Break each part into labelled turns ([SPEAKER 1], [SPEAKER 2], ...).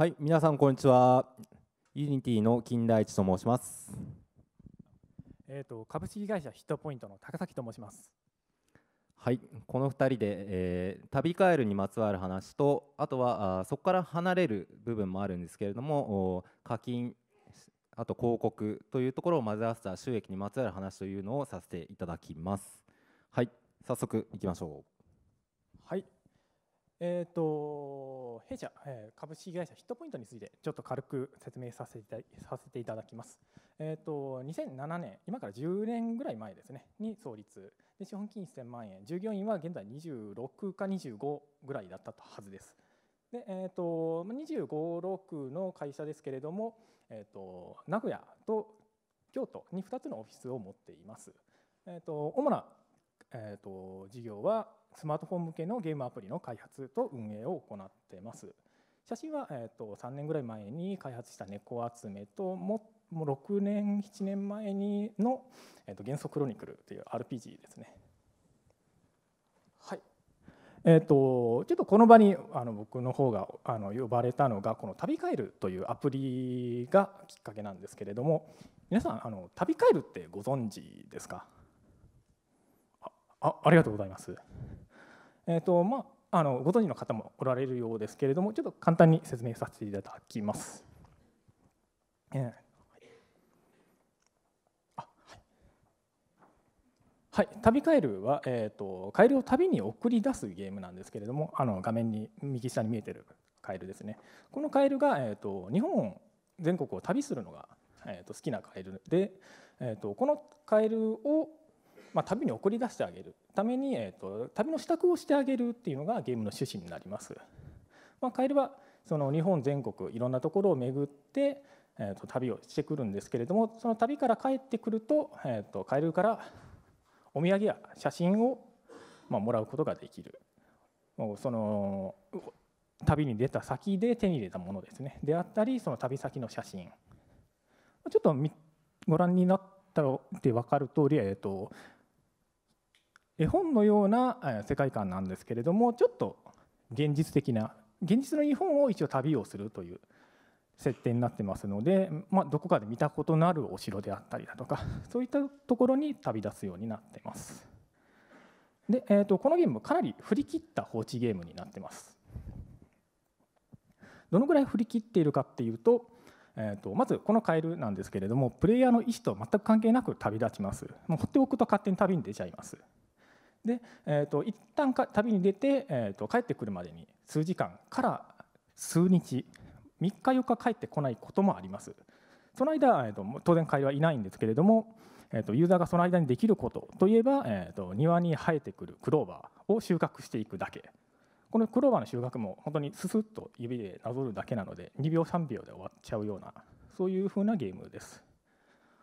[SPEAKER 1] はい、皆さんこんにちは。ユニティの金田一と申します。
[SPEAKER 2] えっ、ー、と株式会社ヒットポイントの高崎と申します。
[SPEAKER 1] はい、この2人で、えー、旅帰るにまつわる話とあとはあそこから離れる部分もあるんですけれども課金あと広告というところを混ぜ合わせた収益にまつわる話というのをさせていただきます。はい、早速いきましょう。
[SPEAKER 2] はい、えっ、ー、と弊社、え株式会社ヒットポイントについてちょっと軽く説明させてさせていただきます。えっ、ー、と2007年、今から10年ぐらい前ですねに創立で資本金1000万円、従業員は現在26か25ぐらいだったはずです。でえーと、25、6の会社ですけれども、えーと、名古屋と京都に2つのオフィスを持っています。えーと、と主な、えー、と事業はスマートフォン向けのゲームアプリの開発と運営を行っています。写真は、えー、と3年ぐらい前に開発した猫集めとももう6年7年前にの「えー、と元素クロニクル」という RPG ですね。はいえーと、ちょっとこの場にあの僕の方があの呼ばれたのがこの「旅帰る」というアプリがきっかけなんですけれども皆さんあの「旅帰る」ってご存知ですかあありがとうございます。えーとまあ、あのご存知の方もおられるようですけれどもちょっと簡単に説明させていただきます。えーはい、旅カエルは、えーと、カエルを旅に送り出すゲームなんですけれどもあの画面に右下に見えてるカエルですねこのカエルが、えーと、日本全国を旅するのが、えーと、と好きなカエルで、えー、とこのカエルをまあ、旅に送り出してあげるために、えーと、旅の支度をしてあげるっていうのがゲームの趣旨になります。まあ、カエルはその日本全国いろんなところを巡って、えーと、旅をしてくるんですけれどもその旅から帰ってくると,、えーと、カエルからお土産や写真を、まあ、もらうことができるもうその旅に出た先で手に入れたものですねであったりその旅先の写真ちょっとご覧になったでて分かる通り、えー、と絵本のような世界観なんですけれどもちょっと現実的な現実の日本を一応旅をするという設定になってますので、まあ、どこかで見たことのあるお城であったりだとかそういったところに旅立つようになってますで、えーと、このゲームかなり振り切った放置ゲームになってますどのぐらい振り切っているかっていうと,、えーと、とまずこのカエルなんですけれどもプレイヤーの意思と全く関係なく旅立ちますもう放っておくと勝手に旅に出ちゃいますで、えーと、一旦か旅に出て、えーと、帰ってくるまでに数時間から数日3日4日帰ってこないこともあります。その間、えーと、当然会はいないんですけれども、えー、とユーザーがその間にできることといえば、えー、と庭に生えてくるクローバーを収穫していくだけこのクローバーの収穫も本当にススッと指でなぞるだけなので2秒3秒で終わっちゃうようなそういうふうなゲームです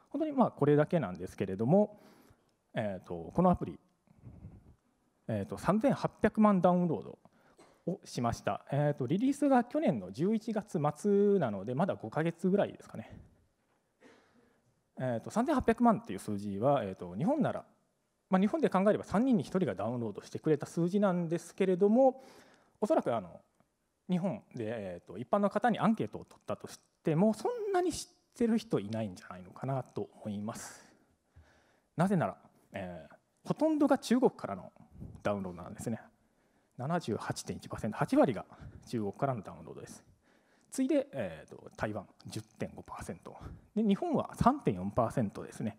[SPEAKER 2] 本当にまあこれだけなんですけれども、えー、とこのアプリえーと、3800万ダウンロードをしました、えーと、リリースが去年の11月末なのでまだ5か月ぐらいですかね、えーと、と3800万っていう数字は、えー、と日本なら、まあ、日本で考えれば3人に1人がダウンロードしてくれた数字なんですけれどもおそらくあの日本で、えー、と一般の方にアンケートを取ったとしてもそんなに知ってる人いないんじゃないのかなと思いますなぜなら、えー、ほとんどが中国からのダウンロードなんですね。78.1%、8割が中国からのダウンロードです。次いで、えーと、台湾10.5%で、日本は3.4%ですね。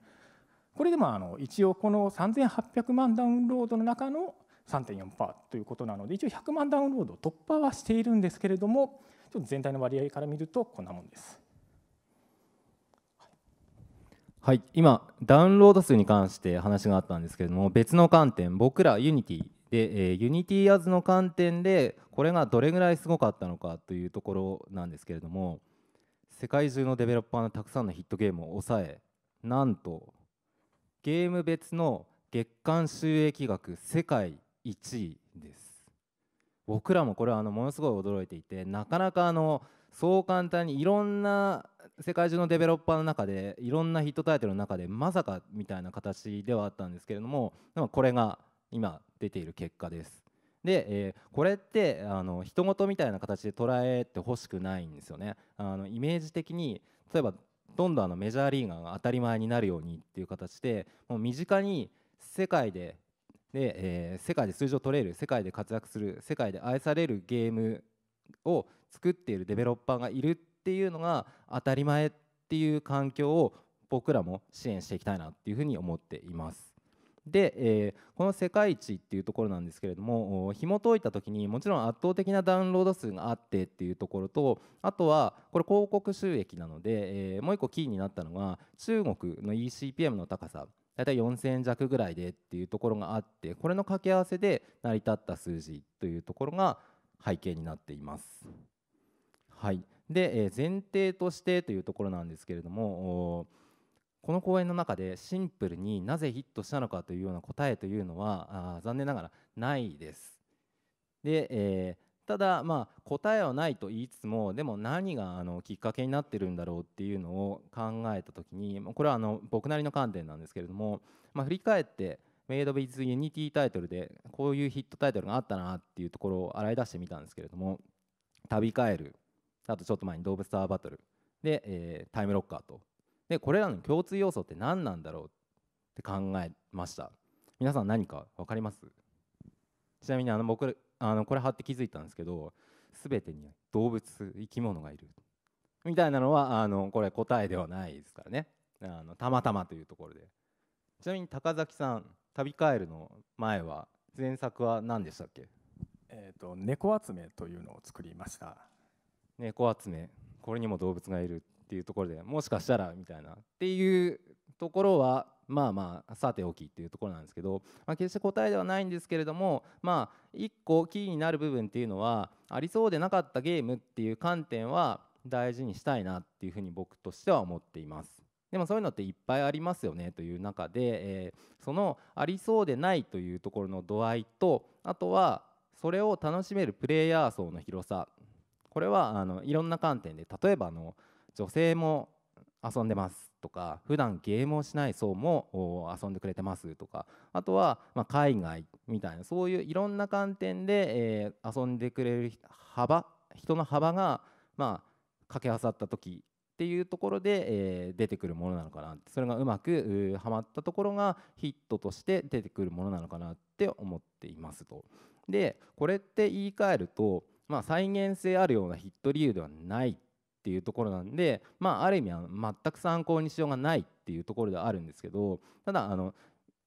[SPEAKER 2] これでもあの一応この3800万ダウンロードの中の3.4%ということなので一応100万ダウンロード突破はしているんですけれどもちょっと全体の割合から見るとこんなもんです。
[SPEAKER 1] はい、今ダウンロード数に関して話があったんですけれども別の観点僕ら Unity で、えニ Unity as の観点でこれがどれぐらいすごかったのかというところなんですけれども世界中のデベロッパーのたくさんのヒットゲームを抑えなんとゲーム別の月間収益額世界1位です僕らもこれはあのものすごい驚いていてなかなかあのそう簡単にいろんな世界中のデベロッパーの中でいろんなヒットタイトルの中でまさかみたいな形ではあったんですけれどもこれが今出ている結果です。で、えー、これってあの人事みたいな形で捉えてほしくないんですよね。あのイメージ的に例えばどんどんあのメジャーリーガーが当たり前になるようにっていう形でもう身近に世界でで、えー、世界で数字を取れる世界で活躍する世界で愛されるゲームを作っているデベロッパーがいるっていうのが当たり前っていう環境を僕らも支援していきたいなっていうふうに思っています。で、えー、この世界一っていうところなんですけれども紐解いた時にもちろん圧倒的なダウンロード数があってっていうところとあとはこれ広告収益なので、えー、もう一個キーになったのが中国の eCPM の高さ大体4000円弱ぐらいでっていうところがあってこれの掛け合わせで成り立った数字というところが背景になっています。はい、で、え前提としてというところなんですけれどもこの講演の中でシンプルになぜヒットしたのかというような答えというのはあ残念ながらないです。で、えー、ただまあ答えはないと言いつつもでも何があのきっかけになってるんだろうっていうのを考えた時にこれはあの僕なりの観点なんですけれども、まあ、振り返って「Made with Unity」タイトルでこういうヒットタイトルがあったなっていうところを洗い出してみたんですけれども「旅帰る」あとちょっと前に動物タワーバトルで、えー、タイムロッカーとでこれらの共通要素って何なんだろうって考えました皆さん何か分かりますちなみにあの僕あのこれ貼って気づいたんですけど全てに動物生き物がいるみたいなのはあのこれ答えではないですからねあのたまたまというところでちなみに高崎さん「旅帰る」の前は前作は何でしたっけえーと、と猫集めというのを作りました猫集めこれにも動物がいるっていうところでもしかしたらみたいなっていうところはまあまあさておきっていうところなんですけど、まあ、決して答えではないんですけれどもまあ一個キーになる部分っていうのはありそうでなかったゲームっていう観点は大事にしたいなっていうふうに僕としては思っています。でもそういうのっていっぱいありますよねという中で、えー、そのありそうでないというところの度合いとあとはそれを楽しめるプレイヤー層の広さこれはあのいろんな観点で例えばあの女性も遊んでますとか普段ゲームをしない層も遊んでくれてますとかあとはま海外みたいなそういういろんな観点で、え遊んでくれる幅人の幅がま掛け合わさった時っていうところで、え出てくるものなのかなそれがうまくはまったところがヒットとして出てくるものなのかなって思っていますと。でこれって言い換えるとまあ、再現性あるようなヒット理由ではないっていうところなんで、まあ、ある意味は全く参考にしようがないっていうところではあるんですけどただあの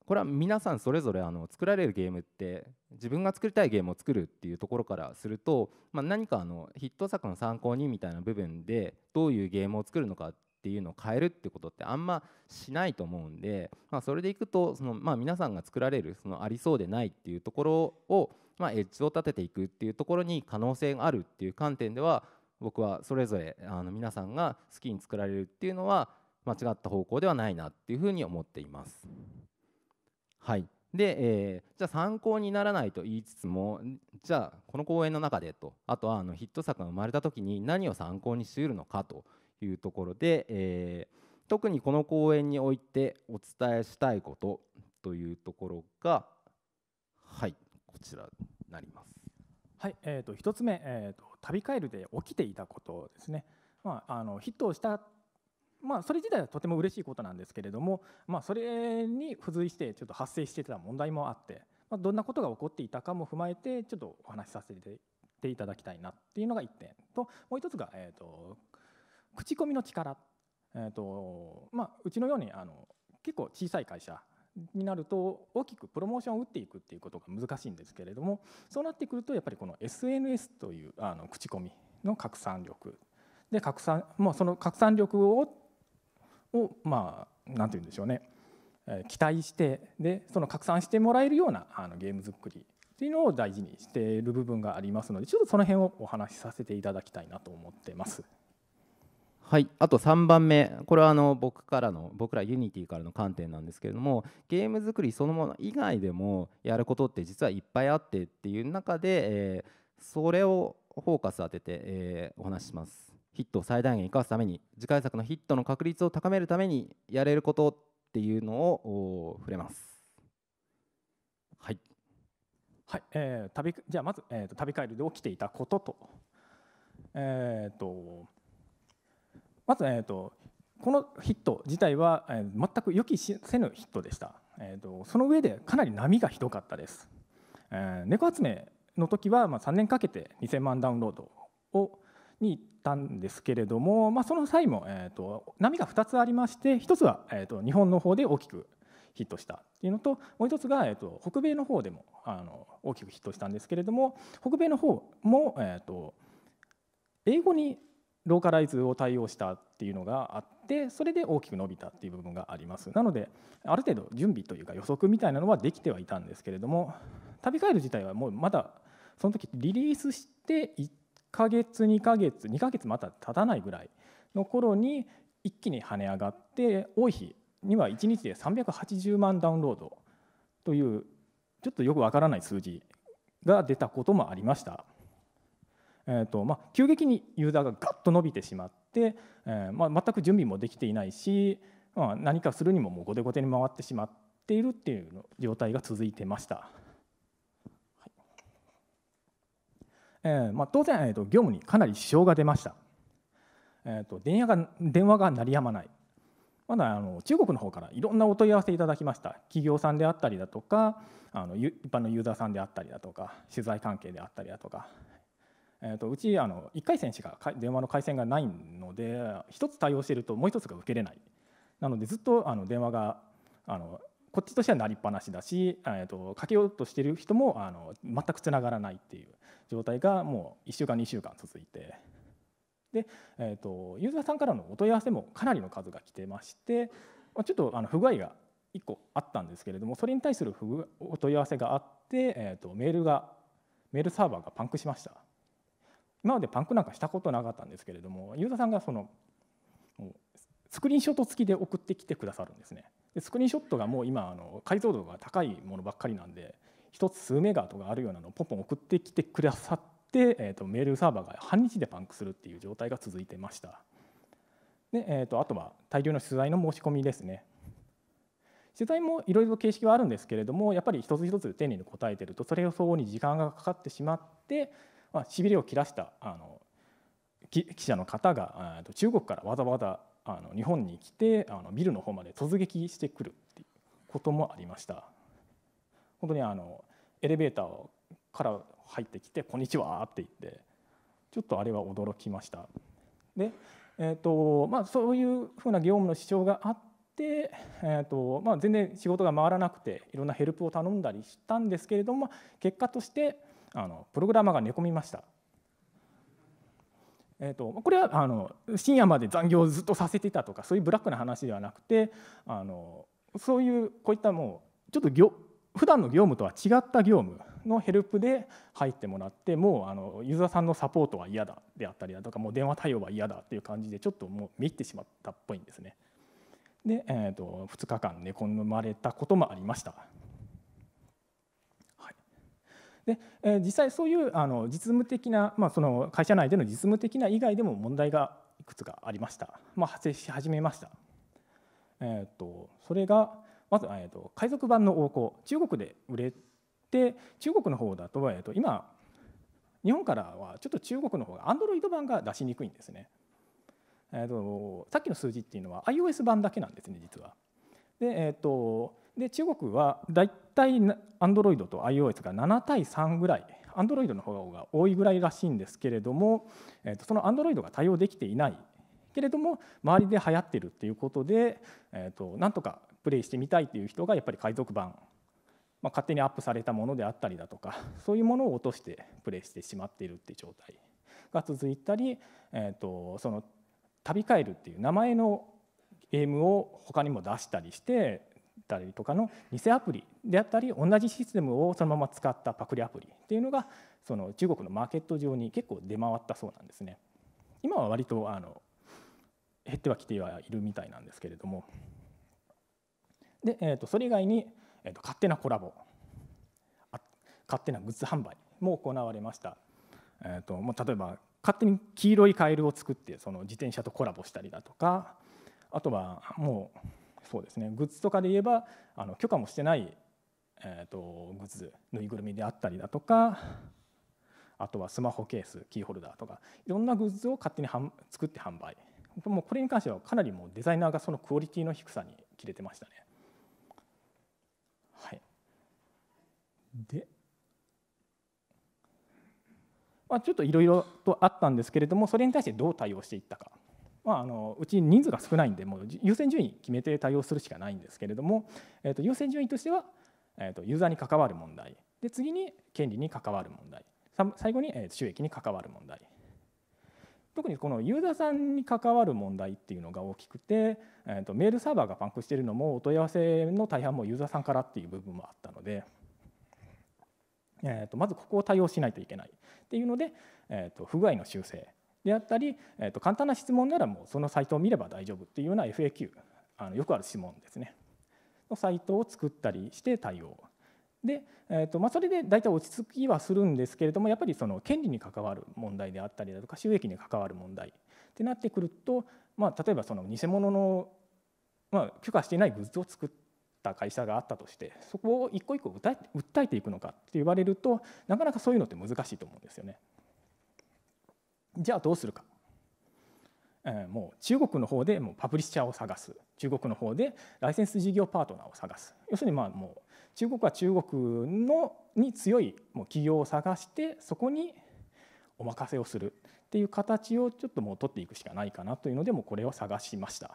[SPEAKER 1] これは皆さんそれぞれあの作られるゲームって自分が作りたいゲームを作るっていうところからすると、まあ、何かあのヒット作の参考にみたいな部分でどういうゲームを作るのかっっていうのを変えるってことってあんましないと思うんで、まあ、それでいくとその、まあ、皆さんが作られるそのありそうでないっていうところを、まあ、エッジを立てていくっていうところに可能性があるっていう観点では僕はそれぞれあの皆さんが好きに作られるっていうのは間違った方向ではないなっていうふうに思っています。はいで、えー、じゃあ参考にならないと言いつつもじゃあこの講演の中でとあとはあのヒット作が生まれた時に何を参考にしうるのかというところで、えー、特にこの講演においてお伝えしたいことというところがはいこちらになります。
[SPEAKER 2] はい、えーと、1つ目、えーと、旅カエルで起きていたことですね。まあ、あのヒットをしたまあ、それ自体はとても嬉しいことなんですけれども、まあ、それに付随してちょっと発生していた問題もあって、まあ、どんなことが起こっていたかも踏まえてちょっとお話しさせていただきたいなっていうのが1点ともう1つが、えーと口コミの力、えーとまあ、うちのようにあの結構小さい会社になると大きくプロモーションを打っていくっていうことが難しいんですけれどもそうなってくるとやっぱりこの SNS というあの口コミの拡散力で拡散まあ、その拡散力ををまあ何て言うんでしょうね、え期待してでその拡散してもらえるようなあのゲーム作りっていうのを大事にしている部分がありますのでちょっとその辺をお話しさせていただきたいなと思ってます。
[SPEAKER 1] はい、あと3番目、これはあの僕からの僕らユニティからの観点なんですけれどもゲーム作りそのもの以外でもやることって実はいっぱいあってっていう中で、えー、それをフォーカス当てて、えー、お話しします。ヒットを最大限生かすために次回作のヒットの確率を高めるためにやれることっていうのを触れます。はい、はいえー、旅じゃあまず、えーと、旅旅りで起きていたことと,、
[SPEAKER 2] えーと、とまず、えーと、このヒット自体は、えー、全く予期せぬヒットでした、えーと、その上でかなり波がひどかったです、えー、猫集めの時は、まあ、3年かけて2000万ダウンロードをに行ったんですけれども、まあ、その際も、えーと波が2つありまして1つは、えー、と日本の方で大きくヒットしたっていうのともう1つが、えー、と北米の方でもあの大きくヒットしたんですけれども北米の方も、えー、と英語にローカライズを対応したっていうのがあってそれで大きく伸びたっていう部分がありますなのである程度準備というか予測みたいなのはできてはいたんですけれども旅帰る自体はもうまだその時リリースして1ヶ月2ヶ月2ヶ月また経たないぐらいの頃に一気に跳ね上がって多い日には1日で380万ダウンロードというちょっとよくわからない数字が出たこともありましたえーとまあ、急激にユーザーがガッと伸びてしまって、えーまあ、全く準備もできていないし、まあ、何かするにももう後手後手に回ってしまっているっていう状態が続いてました。えーまあ、当然、えーと、業務にかなり支障が出ました、えーと、と電話が電話が鳴りやまないまだあの中国の方からいろんなお問い合わせいただきました企業さんであったりだとかあの一般のユーザーさんであったりだとか取材関係であったりだとかえー、とうちあの1回線しか電話の回線がないので1つ対応しているともう1つが受けれないなのでずっとあの電話があのこっちとしてはなりっぱなしだし、えー、とかけようとしてる人もあの全くつながらないっていう状態がもう1週間2週間続いてで、えー、とユーザーさんからのお問い合わせもかなりの数が来てましてちょっとあの不具合が1個あったんですけれどもそれに対するお問い合わせがあって、えー、とメールがメールサーバーがパンクしました。今までパンクなんかしたことなかったんですけれどもユーザーさんがそのスクリーンショット付きで送ってきてくださるんですねでスクリーンショットがもう今あの解像度が高いものばっかりなんで一つ数メガとかあるようなのをポンポン送ってきてくださって、えー、とメールサーバーが半日でパンクするっていう状態が続いてましたで、えー、とあとは大量の取材の申し込みですね取材もいろいろ形式はあるんですけれどもやっぱり一つ一つ丁寧に答えてるとそれを相応に時間がかかってしまってまあ、しびれを切らしたあの記者の方が中国からわざわざあの日本に来てあのビルの方まで突撃してくるっていうこともありました本当にあのエレベーターから入ってきて「こんにちは」って言ってちょっとあれは驚きましたで、えーとまあ、そういうふうな業務の支障があって、えーとまあ、全然仕事が回らなくていろんなヘルプを頼んだりしたんですけれども結果としてあのプログラマーが寝込みました。えーと、これはあの深夜まで残業をずっとさせてたとかそういうブラックな話ではなくてあのそういうこういったもうちょっと業普段の業務とは違った業務のヘルプで入ってもらってもうあのユーザーさんのサポートは嫌だであったりだとかもう電話対応は嫌だっていう感じでちょっともう見入ってしまったっぽいんですね。で、えーと、と2日間寝込まれたこともありました。で、え実際そういうあの実務的な、まあ、その会社内での実務的な以外でも問題がいくつかありました、まあ、発生し始めました。えーと、それがまず、えーと、海賊版の横行中国で売れて中国の方だと,、えーと、今日本からはちょっと中国の方がアンドロイド版が出しにくいんですね。えー、とさっきの数字っていうのは iOS 版だけなんですね実は。でえー、とで中国はだいたい Android と iOS が7対3ぐらい Android の方が多いぐらいらしいんですけれども、えー、とその Android が対応できていないけれども周りで流行ってるっていうことで、えー、となんとかプレイしてみたいという人がやっぱり海賊版、まあ、勝手にアップされたものであったりだとかそういうものを落としてプレイしてしまっているっていう状態が続いたり、えー、とその「旅帰る」っていう名前のゲームを他にも出したりしてたりとかの偽アプリであったり同じシステムをそのまま使ったパクリアプリっていうのがその中国のマーケット上に結構出回ったそうなんですね。今は割とあの減ってはきてはいるみたいなんですけれどもで、えー、とそれ以外に、えー、と勝手なコラボ勝手なグッズ販売も行われました、えー、ともう例えば勝手に黄色いカエルを作ってその自転車とコラボしたりだとかあとはもうそうですねグッズとかで言えばあの許可もしてない、えーと、グッズぬいぐるみであったりだとかあとはスマホケースキーホルダーとかいろんなグッズを勝手に作って販売もうこれに関してはかなりもうデザイナーがそのクオリティの低さに切れてましたね。はい、でまあ、ちょっといろいろとあったんですけれどもそれに対してどう対応していったかまあ、あのうち人数が少ないんでもう優先順位決めて対応するしかないんですけれども、えー、と優先順位としては、えー、とユーザーに関わる問題で次に権利に関わる問題最後に収益に関わる問題特にこのユーザーさんに関わる問題っていうのが大きくて、えー、とメールサーバーがパンクしているのもお問い合わせの大半もユーザーさんからっていう部分もあったので、えー、とまずここを対応しないといけないっていうので、えー、と不具合の修正であったり、えー、と簡単な質問ならもうそのサイトを見れば大丈夫っていうような FAQ あのよくある質問ですねのサイトを作ったりして対応で、えーとまあ、それで大体落ち着きはするんですけれどもやっぱりその権利に関わる問題であったりだとか収益に関わる問題ってなってくると、まあ、例えばその偽物の、まあ、許可していないグッズを作った会社があったとしてそこを一個一個訴えていくのかって言われるとなかなかそういうのって難しいと思うんですよね。じゃあどうするか、えー、もう中国の方でもうパブリッシャーを探す中国の方でライセンス事業パートナーを探す要するにまあもう中国は中国のに強いもう企業を探してそこにお任せをするっていう形をちょっともう取っていくしかないかなというのでもこれを探しました。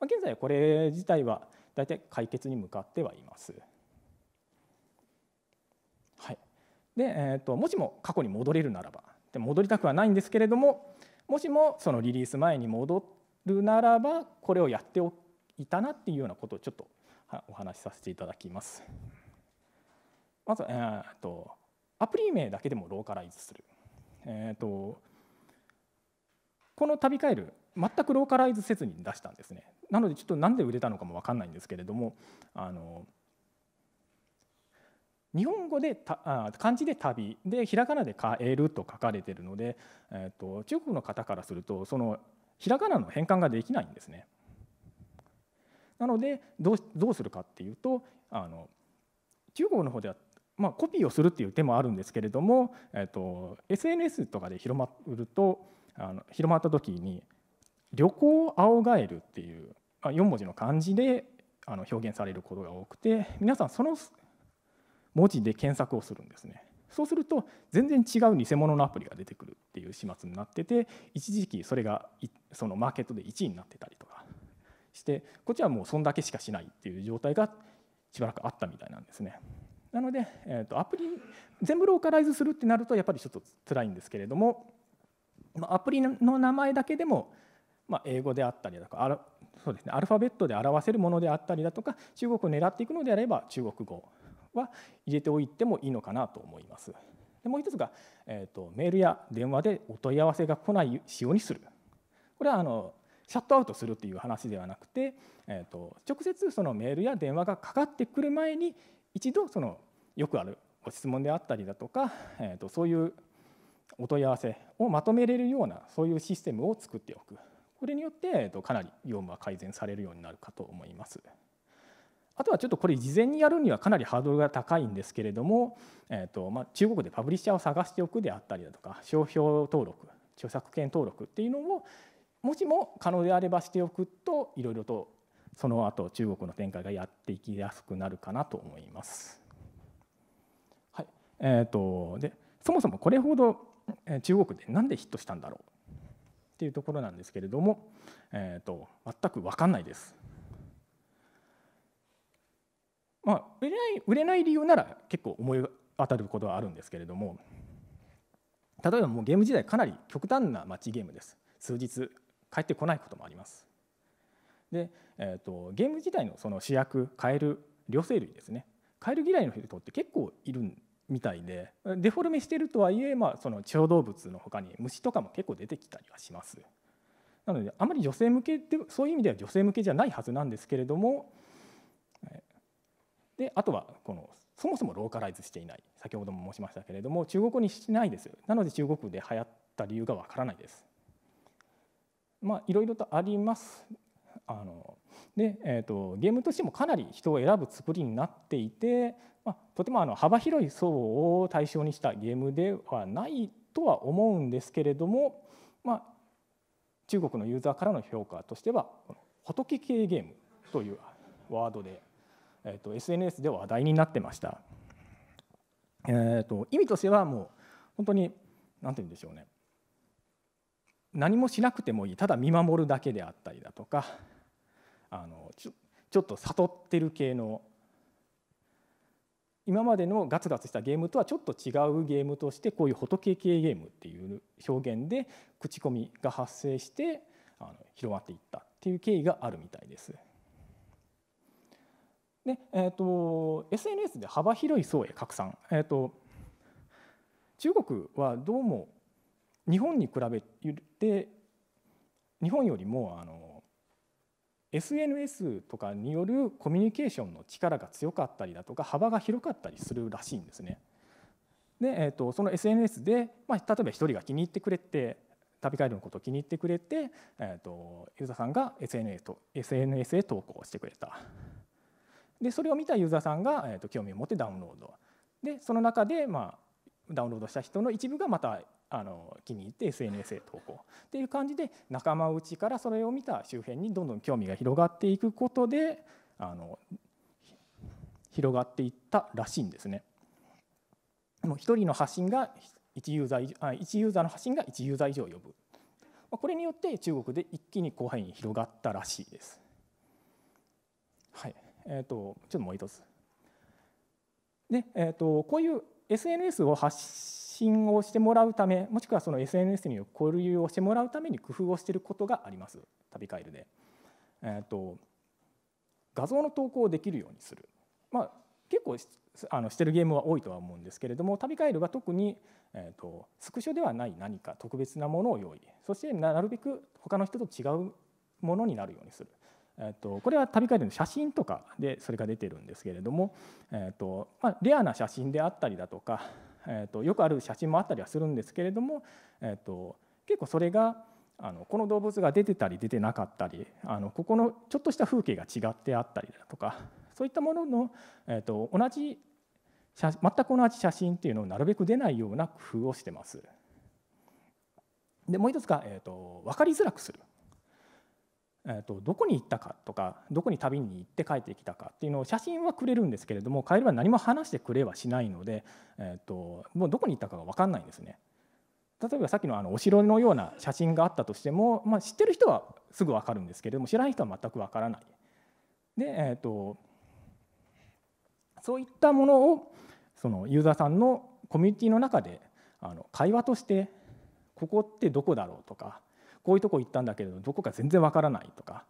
[SPEAKER 2] ま現在これ自体は大体解決に向かってはいます。はい、で、えーともしも過去に戻れるならば戻りたくはないんですけれどももしもそのリリース前に戻るならばこれをやっておいたなっていうようなことをちょっとお話しさせていただきます。まず、えーと、アプリ名だけでもローカライズする。えーと、この「旅帰る」全くローカライズせずに出したんですね。なのでちょっと何で売れたのかも分かんないんですけれどもあの日本語でたあ漢字で旅でひらがなで「かえる」と書かれてるので、えーと、中国の方からするとそのひらがなの変換ができないんですね。なのでどうどうするかっていうとあの中国の方では、まあ、コピーをするっていう手もあるんですけれども、えーと、SNS とかで広まるとあの広まった時に「旅行青ガエル」っていう、まあ、4文字の漢字であの表現されることが多くて皆さんその文字で検索をするんですね。そうすると全然違う偽物のアプリが出てくるっていう始末になってて一時期それがそのマーケットで1位になってたりとかしてこっちはもうそんだけしかしないっていう状態がしばらくあったみたいなんですね。なので、えー、とアプリ全部ローカライズするってなるとやっぱりちょっと辛いんですけれども、まアプリの名前だけでも、ま英語であったりだとかそうです、ね、アルファベットで表せるものであったりだとか中国を狙っていくのであれば中国語は入れておいてもいいのかなと思います。でもう一つが、えーと、メールや電話でお問い合わせが来ない仕様にする。これはあのシャットアウトするという話ではなくて、えーと、直接そのメールや電話がかかってくる前に一度そのよくあるご質問であったりだとか、えーと、とそういうお問い合わせをまとめれるようなそういうシステムを作っておくこれによって、えー、とかなり業務は改善されるようになるかと思います。あとはちょっとこれ事前にやるにはかなりハードルが高いんですけれども、えーとまあ、中国でパブリッシャーを探しておくであったりだとか商標登録著作権登録っていうのをもしも可能であればしておくといろいろとその後中国の展開がやっていきやすくなるかなと思います。はいえーと、でそもそもこれほど中国で何でヒットしたんだろうっていうところなんですけれども、えーと、と全く分かんないです。まあ、売れない売れない理由なら結構思い当たることはあるんですけれども例えばもうゲーム時代かなり極端なマッチゲームです数日帰ってこないこともありますで、えーと、ゲーム自体のその主役カエル両生類ですねカエル嫌いの人って結構いるみたいでデフォルメしてるとはいえ、まあ、その小動物のほかに虫とかも結構出てきたりはしますなのであまり女性向けってそういう意味では女性向けじゃないはずなんですけれどもであとはこのそもそもローカライズしていない先ほども申しましたけれども中国語にしないですなので中国で流行った理由がわからないですまあいろいろとありますあので、えーと、ゲームとしてもかなり人を選ぶ作りになっていて、まあ、とてもあの幅広い層を対象にしたゲームではないとは思うんですけれども、まあ、中国のユーザーからの評価としては「仏系ゲーム」というワードでえーと、SNS で話題になってました。えーと、と意味としてはもう本当に何て言うんでしょうね何もしなくてもいいただ見守るだけであったりだとかあのちょちょっと悟ってる系の今までのガツガツしたゲームとはちょっと違うゲームとしてこういう仏系ゲームっていう表現で口コミが発生してあの広まっていったっていう経緯があるみたいです。で、えーと、SNS で幅広い層へ拡散、えーと、中国はどうも日本に比べて日本よりもあの SNS とかによるコミュニケーションの力が強かったりだとか幅が広かったりするらしいんですね。で、えーと、その SNS で、まあ、例えば1人が気に入ってくれて旅ガイドのことを気に入ってくれて、えー、とユーザーさんが SNS, と SNS へ投稿してくれた。でそれを見たユーザーさんが、えー、と興味を持ってダウンロードでその中で、まあ、ダウンロードした人の一部がまたあの気に入って SNS へ投稿っていう感じで仲間内からそれを見た周辺にどんどん興味が広がっていくことであの広がっていったらしいんですね。もう1人の発信が1ユーザーあ1ユーザーの発信が1ユーザー以上呼ぶこれによって中国で一気に広範囲に広がったらしいです。えーと、ちょっともう一つ。で、えーと、こういう SNS を発信をしてもらうためもしくはその SNS に交流をしてもらうために工夫をしていることがあります旅カエルで、えーと。画像の投稿をできるようにする、まあ、結構あのしてるゲームは多いとは思うんですけれども旅カエルは特に、えーと、とスクショではない何か特別なものを用意そしてなるべく他の人と違うものになるようにするえっと、これは旅会での写真とかでそれが出てるんですけれども、えっとまあ、レアな写真であったりだとか、えっと、よくある写真もあったりはするんですけれども、えっと、結構それがあのこの動物が出てたり出てなかったりあのここのちょっとした風景が違ってあったりだとかそういったものの、えっと、同じ全く同じ写真っていうのをなるべく出ないような工夫をしてます。でもう一つが、えーと、と分かりづらくするえーと、どこに行ったかとかどこに旅に行って帰ってきたかっていうのを写真はくれるんですけれども帰りは何も話してくれはしないので、えーと、もうどこに行ったかが分かんないんですね。例えばさっきのあのお城のような写真があったとしても、まあ、知ってる人はすぐ分かるんですけれども知らない人は全く分からない。で、えーとそういったものをそのユーザーさんのコミュニティの中であの会話としてここってどこだろうとかこういうとこ行ったんだけれどどこか全然わからないとか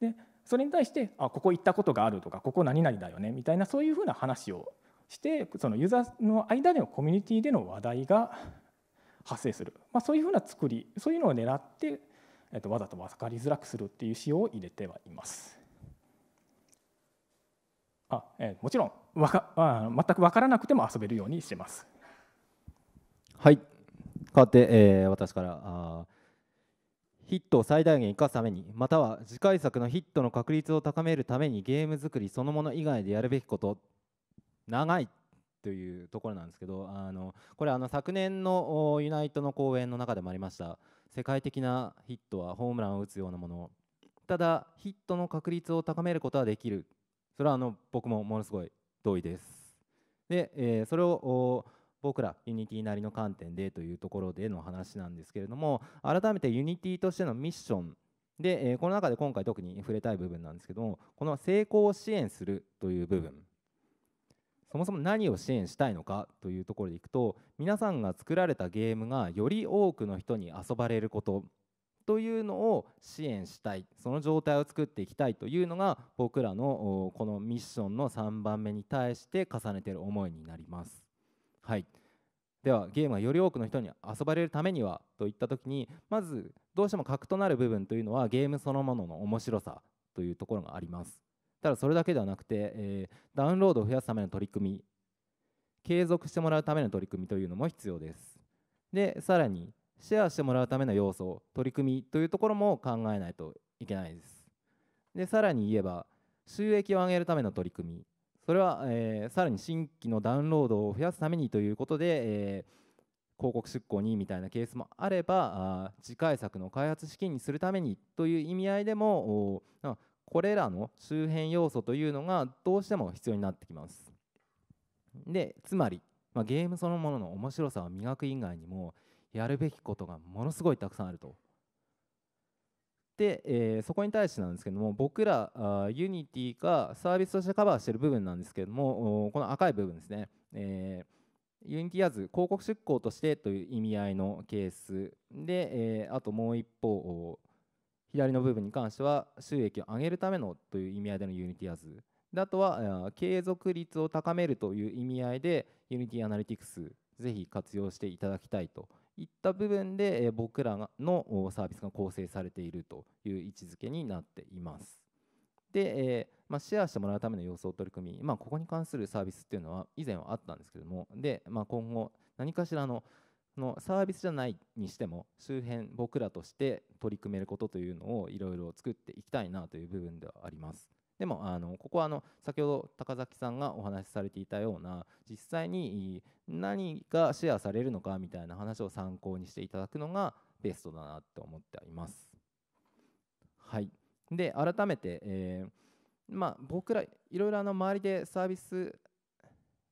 [SPEAKER 2] でそれに対してあここ行ったことがあるとかここ何々だよねみたいなそういうふうな話をしてそのユーザーの間でのコミュニティでの話題が発生する、まあ、そういうふうな作りそういうのを狙って、えっと、わざと分かりづらくするっていう仕様を入れてはいます。あえー、もちろんわかあ全く分か
[SPEAKER 1] らなくても遊べるようにしてます。はい代わって、えー、私からあヒットを最大限生かすためにまたは次回作のヒットの確率を高めるためにゲーム作りそのもの以外でやるべきこと長いというところなんですけどあのこれあの昨年のユナイトの公演の中でもありました世界的なヒットはホームランを打つようなものただヒットの確率を高めることはできるそれはあの僕もものすごい同意ですで、えー、それを僕らユニティなりの観点でというところでの話なんですけれども改めてユニティとしてのミッションで、この中で今回特に触れたい部分なんですけどもこの成功を支援するという部分そもそも何を支援したいのかというところでいくと皆さんが作られたゲームがより多くの人に遊ばれることというのを支援したいその状態を作っていきたいというのが僕らのこのミッションの3番目に対して重ねてる思いになります。はいではゲームはより多くの人に遊ばれるためにはといった時にまずどうしても核となる部分というのはゲームそのものの面白さというところがありますただそれだけではなくて、えー、ダウンロードを増やすための取り組み継続してもらうための取り組みというのも必要ですでさらにシェアしてもらうための要素取り組みというところも考えないといけないですでさらに言えば収益を上げるための取り組みそれは、えー、さらに新規のダウンロードを増やすためにということで、えー、広告出稿にみたいなケースもあればあ次回作の開発資金にするためにという意味合いでもこれらの周辺要素というのがどうしても必要になってきます。でつまり、まあ、ゲームそのものの面白さを磨く以外にもやるべきことがものすごいたくさんあるとで、えー、そこに対してなんですけども僕らあニティがサービスとしてカバーしている部分なんですけどもこの赤い部分ですね、えニティアズ広告出稿としてという意味合いのケースで、えー、あともう一方左の部分に関しては収益を上げるためのという意味合いでのユニティアズであとは継続率を高めるという意味合いでユニティアナリティクスぜひ活用していただきたいといった部分で僕らのサービスが構成されているという位置づけになっています。で、まあ、シェアしてもらうための様相取り組み、まあ、ここに関するサービスっていうのは以前はあったんですけどもで、まあ、今後何かしらののサービスじゃないにしても周辺僕らとして取り組めることというのをいろいろ作っていきたいなという部分ではあります。でもあのここはあの先ほど高崎さんがお話しされていたような実際に何がシェアされるのかみたいな話を参考にしていただくのがベストだなと思っています。はい、で改めて、えー、まあ、僕らいろいろあの周りでサービス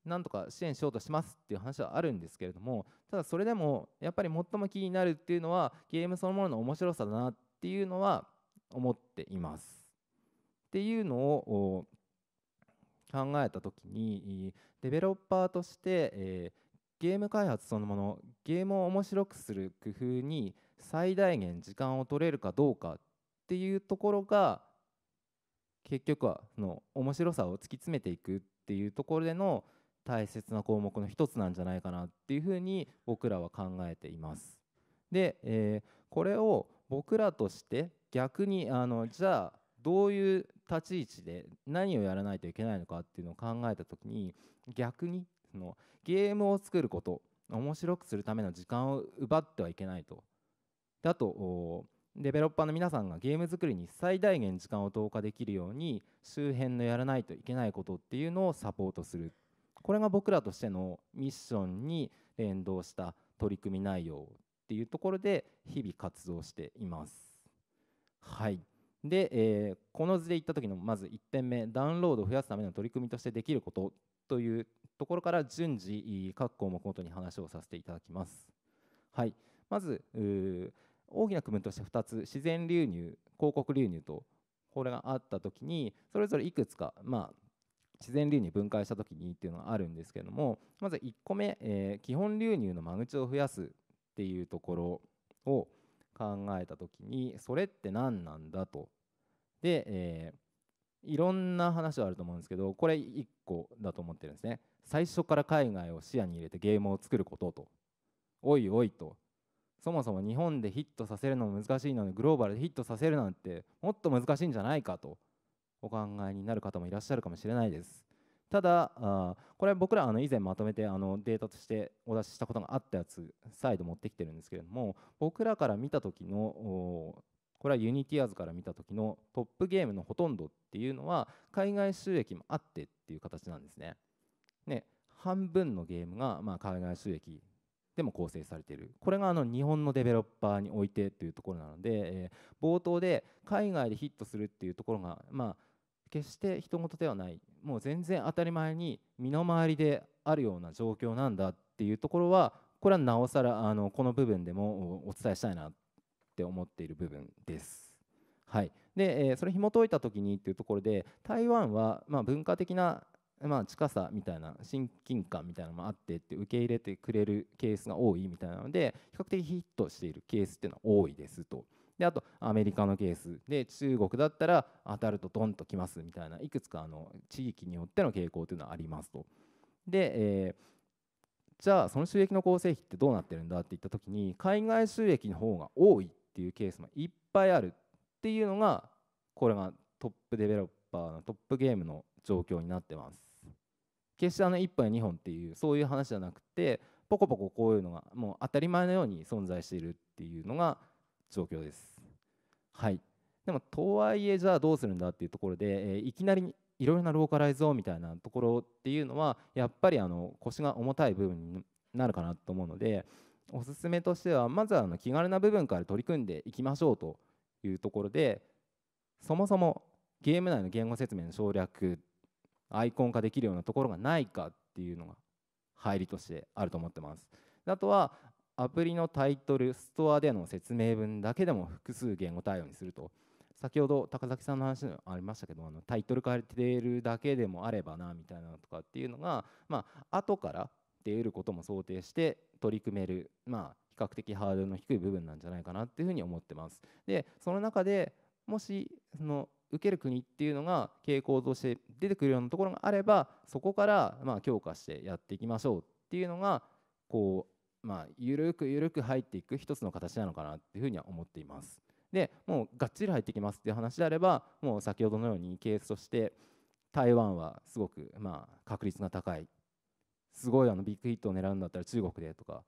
[SPEAKER 1] なんとか支援しようとしますっていう話はあるんですけれどもただそれでもやっぱり最も気になるっていうのはゲームそのものの面白さだなっていうのは思っています。っていうのを考えた時にデベロッパーとして、えゲーム開発そのものゲームを面白くする工夫に最大限時間を取れるかどうかっていうところが結局はその面白さを突き詰めていくっていうところでの大切な項目の一つなんじゃないかなっていうふうに僕らは考えています。で、えー、これを僕らとして逆にあのじゃあどういう立ち位置で何をやらないといけないのかっていうのを考えた時に逆にそのゲームを作ること面白くするための時間を奪ってはいけないと。あとデベロッパーの皆さんがゲーム作りに最大限時間を投下できるように周辺のやらないといけないことっていうのをサポートするこれが僕らとしてのミッションに連動した取り組み内容っていうところで日々活動しています。はいで、えー、この図で言った時のまず1点目ダウンロードを増やすための取り組みとしてできることというところから順次各項目ごとに話をさせていただきます。はい、まず大きな区分として2つ自然流入広告流入とこれがあった時にそれぞれいくつか、まあ、自然流入分解した時にっていうのがあるんですけれどもまず1個目、えー、基本流入の間口を増やすっていうところを考えた時にそれって何なんだとで、えー、いろんな話はあると思うんですけどこれ1個だと思ってるんですね最初から海外を視野に入れてゲームを作ることとおいおいとそもそも日本でヒットさせるのも難しいのにグローバルでヒットさせるなんてもっと難しいんじゃないかとお考えになる方もいらっしゃるかもしれないですただあこれ僕らあの以前まとめてあのデータとしてお出ししたことがあったやつ再度持ってきてるんですけれども僕らから見た時のこれはユニティアーズから見た時のトップゲームのほとんどっていうのは海外収益もあってっていう形なんですね。で半分のゲームがまあ海外収益でも構成されているこれがあの日本のデベロッパーにおいてというところなので、えー、冒頭で海外でヒットするっていうところがまあ決して人事ではないもう全然当たり前に身の回りであるような状況なんだっていうところはこれはなおさらあのこの部分でもお伝えしたいなって思っている部分です。はい、で、えー、それ紐解いた時にっていうところで台湾はま文化的なまあ近さみたいな親近感みたいなのもあってって受け入れてくれるケースが多いみたいなので比較的ヒットしているケースっていうのは多いですと。であとアメリカのケースで中国だったら当たるとドンときますみたいないくつかあの地域によっての傾向というのはありますと。で、えー、じゃあその収益の構成比ってどうなってるんだって言った時に海外収益の方が多いっていうケースもいっぱいあるっていうのがこれがトップデベロッパーのトップゲームの状況になってます決してあの1本や2本っていうそういう話じゃなくてポコポコこういうのがもう当たり前のように存在しているっていうのが状況ですはいでもとはいえじゃあどうするんだっていうところで、えいきなりいろいろなローカライズをみたいなところっていうのはやっぱりあの腰が重たい部分になるかなと思うのでおすすめとしてはまずはあの気軽な部分から取り組んでいきましょうというところでそもそもゲーム内の言語説明の省略アイコン化できるようなところがないかっていうのが入りとしてあると思ってます。あとはアプリのタイトルストアでの説明文だけでも複数言語対応にすると先ほど高崎さんの話にありましたけどあのタイトル変えてるだけでもあればなみたいなのとかっていうのがまあ後からて得ることも想定して取り組める、まあ、比較的ハードルの低い部分なんじゃないかなっていうふうに思ってます。でその中でもしその受ける国っていうのが傾向として出てくるようなところがあればそこからま強化してやっていきましょうっていうのがこうまあ緩く緩く入っていく一つの形なのかなっていうふうには思っています。でもうがっちり入ってきますっていう話であればもう先ほどのようにケースとして台湾はすごくまあ確率が高いすごいあのビッグヒットを狙うんだったら中国でとか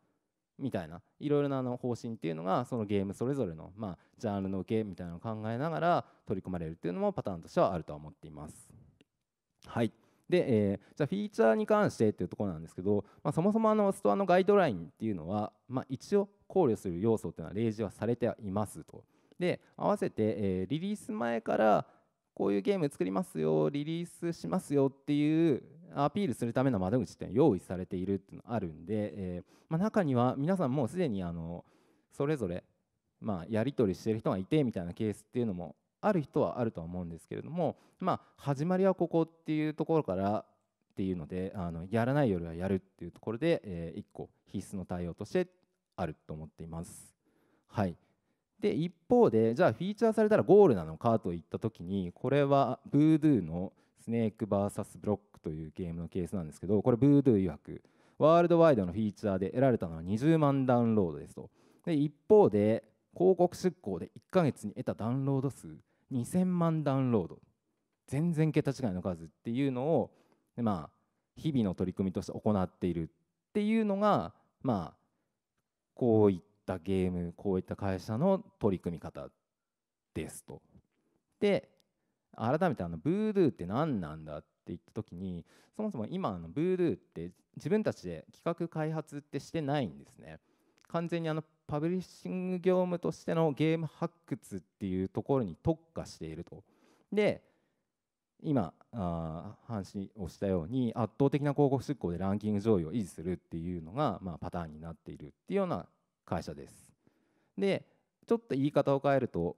[SPEAKER 1] みたいないろいろなあの方針っていうのがそのゲームそれぞれのまあジャンルの受けみたいなのを考えながら取り組まれるっていうのもパターンとしてはあるとは思っています。はいで、えー、じゃあフィーチャーに関してっていうところなんですけど、まあ、そもそもあのストアのガイドラインっていうのは、まあ、一応考慮する要素っていうのは例示はされていますと。で合わせて、えー、リリース前からこういうゲーム作りますよリリースしますよっていうアピールするための窓口って用意されているっていうのがあるんで、えー、まあ、中には皆さんもうすでにあのそれぞれ、まあ、やり取りしてる人がいてみたいなケースっていうのもある人はあるとは思うんですけれども、まあ、始まりはここっていうところからっていうのであのやらないよりはやるっていうところで、え1個必須の対応としてあると思っています。はいで一方でじゃあフィーチャーされたらゴールなのかといった時にこれはブードゥーのスネーク VS ブロックというゲームのケースなんですけどこれブードゥー曰くワールドワイドのフィーチャーで得られたのは20万ダウンロードですとで一方で広告出稿で1ヶ月に得たダウンロード数2000万ダウンロード全然桁違いの数っていうのをまあ日々の取り組みとして行っているっていうのがまあこういっったゲームこういった会社の取り組み方ですと。で改めてあのブードゥーって何なんだって言った時にそもそも今あのブードゥーって自分たちで企画開発ってしてないんですね。完全にあのパブリッシング業務としてのゲーム発掘っていうところに特化していると。で今あ話をしたように圧倒的な広告出稿でランキング上位を維持するっていうのが、まあ、パターンになっているっていうような会社です。でちょっと言い方を変えると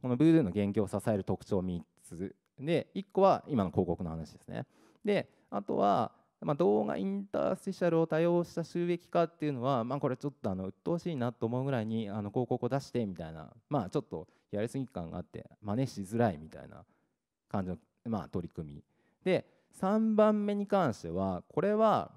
[SPEAKER 1] このブー o o の現況を支える特徴3つで1個は今の広告の話ですね。であとは、まあ、動画インタースペシャルを多用した収益化っていうのは、まあ、これちょっとあの鬱陶しいなと思うぐらいにあの広告を出してみたいな、まあ、ちょっとやりすぎ感があって真似しづらいみたいな感じの、まあ、取り組みで3番目に関してはこれは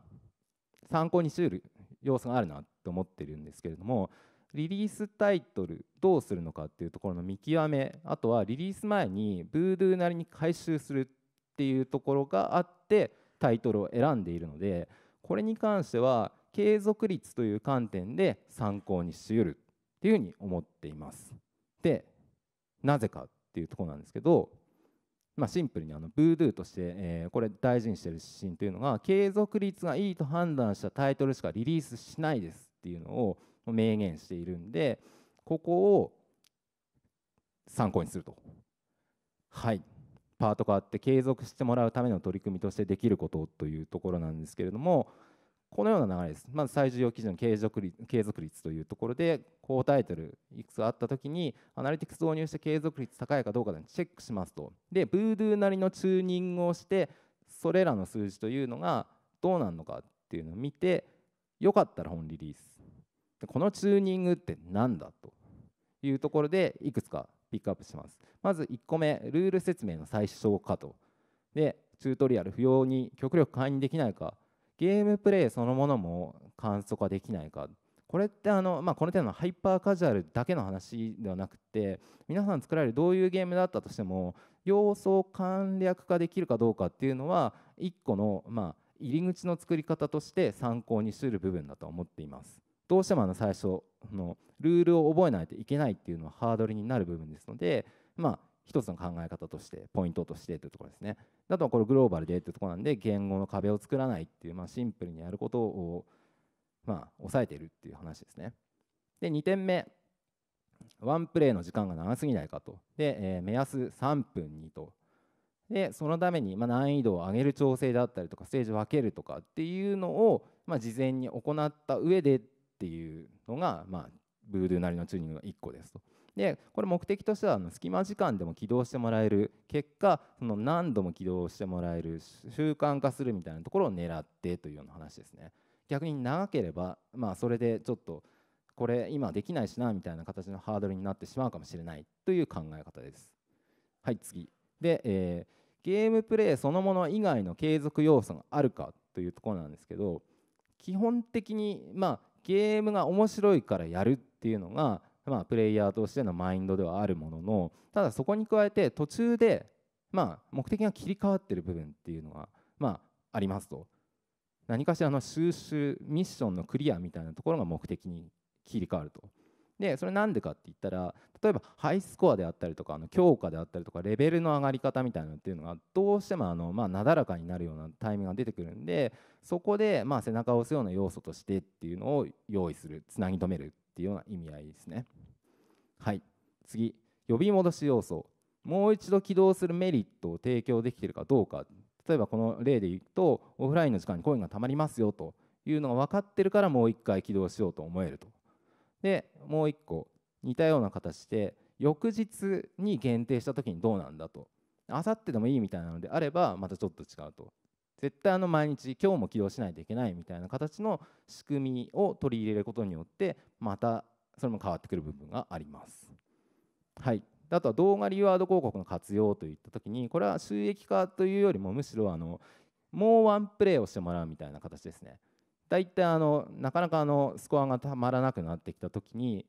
[SPEAKER 1] 参考にしうる要素があるなって思ってるんですけれどもリリースタイトルどうするのかっていうところの見極めあとはリリース前にブードゥーなりに回収するっていうところがあってタイトルを選んでいるのでこれに関しては継続率という観点で参考にしうるっていうふうに思っています。でなぜかっていうとこなんですけどまあ、シンプルにあのブードゥーとして、えー、これ大事にしてる指針というのが継続率がいいと判断したタイトルしかリリースしないですっていうのを明言しているんでここを参考にするとはいパートがあって継続してもらうための取り組みとしてできることというところなんですけれどもこのような流れです。まず最重要基準継続率継続率というところで、高タイトルいくつあったときに、アナリティクス導入して継続率高いかどうかでチェックしますと。で、ブードゥーなりのチューニングをして、それらの数字というのがどうなるのかっていうのを見て、よかったら本リリース。でこのチューニングって何だというところで、いくつかピックアップします。まず1個目、ルール説明の最小化と。で、チュートリアル不要に極力会員できないか。ゲームプレイそのものも簡素化できないかこれってあの、まあ、この手のハイパーカジュアルだけの話ではなくて皆さん作られるどういうゲームだったとしても要素を簡略化できるかどうかっていうのは一個の、まあ、入り口の作り方として参考にする部分だと思っています。どうしてもあの最初のルールを覚えないといけないっていうのはハードルになる部分ですので、まあ、一つの考え方としてポイントとしてというところですねあとはこれグローバルでというところなんで言語の壁を作らないっていう、まあ、シンプルにやることを、まあ、抑えているっていう話ですねで2点目ワンプレーの時間が長すぎないかとで、えー、目安3分にとでそのために、まあ、難易度を上げる調整だったりとかステージを分けるとかっていうのを、まあ、事前に行った上でっていうのが、まあ、ブードゥーなりのチューニングの1個ですと。でこれ目的としてはあの隙間時間でも起動してもらえる結果その何度も起動してもらえる習慣化するみたいなところを狙ってというような話ですね逆に長ければまあそれでちょっとこれ今できないしなみたいな形のハードルになってしまうかもしれないという考え方ですはい次で、えー、ゲームプレイそのもの以外の継続要素があるかというところなんですけど基本的にまあゲームが面白いからやるっていうのがまあ、プレイヤーとしてのマインドではあるもののただそこに加えて途中で、まあ、目的が切り替わってる部分っていうのは、まあ、ありますと何かしらの収集ミッションのクリアみたいなところが目的に切り替わると。でそれなんでかって言ったら例えばハイスコアであったりとかあの強化であったりとかレベルの上がり方みたいなのっていうのがどうしてもあの、まあ、なだらかになるようなタイミングが出てくるんでそこでまあ背中を押すような要素としてっていうのを用意するつなぎ止めるっていうような意味合いですねはい次呼び戻し要素もう一度起動するメリットを提供できているかどうか例えばこの例でいくとオフラインの時間にコインがたまりますよというのが分かってるからもう1回起動しようと思えるとでもう1個似たような形で翌日に限定した時にどうなんだとあさってでもいいみたいなのであればまたちょっと違うと絶対あの毎日今日も起動しないといけないみたいな形の仕組みを取り入れることによってまたそれも変わってくる部分があります。はいあとは動画リワード広告の活用といった時にこれは収益化というよりもむしろあのもうワンプレイをしてもらうみたいな形ですね。大体あのなかなかあのスコアがたまらなくなってきた時に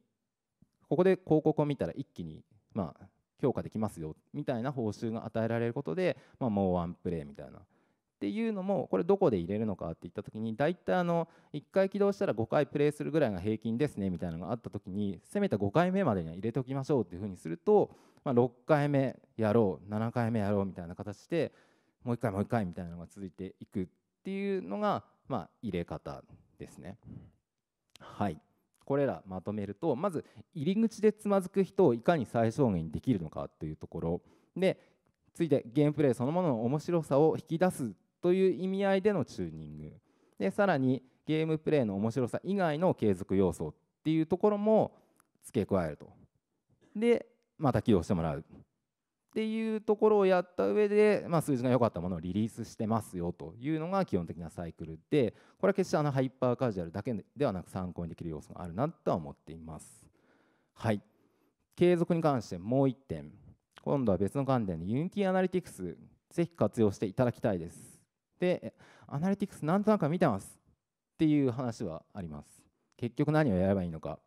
[SPEAKER 1] ここで広告を見たら一気にまあ評価できますよみたいな報酬が与えられることで、まあ、もうワンプレイみたいなっていうのもこれどこで入れるのかっていった時に大体あの1回起動したら5回プレイするぐらいが平均ですねみたいなのがあった時にせめて5回目までには入れておきましょうっていうふうにすると、ま6回目やろう7回目やろうみたいな形でもう1回もう1回みたいなのが続いていくっていうのが、ま入れ方ですね。はいこれらまとめるとまず入り口でつまずく人をいかに最小限にできるのかというところでついてゲームプレイそのものの面白さを引き出すという意味合いでのチューニングでさらにゲームプレイの面白さ以外の継続要素っていうところも付け加えるとでまた起動してもらうっていうところをやった上で、まあ、数字が良かったものをリリースしてますよというのが基本的なサイクルでこれは決してあのハイパーカジュアルだけではなく参考にできる要素があるなとは思っています。はい継続に関してもう1点今度は別の観点でユニティアナリティクスぜひ活用していただきたいです。でアナリティクスなんとなく見てますっていう話はあります結局何をやればいいのか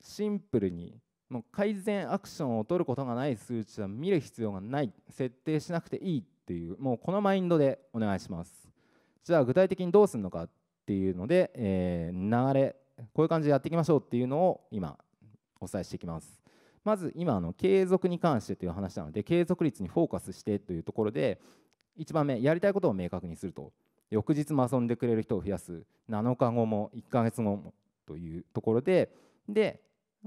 [SPEAKER 1] シンプルにもう改善アクションを取ることがない数値は見る必要がない設定しなくていいっていうもうこのマインドでお願いしますじゃあ具体的にどうするのかっていうので、えー、流れこういう感じでやっていきましょうっていうのを今お伝えしていきますまず今の継続に関してという話なので継続率にフォーカスしてというところで1番目やりたいことを明確にすると翌日も遊んでくれる人を増やす7日後も1ヶ月後もというところでで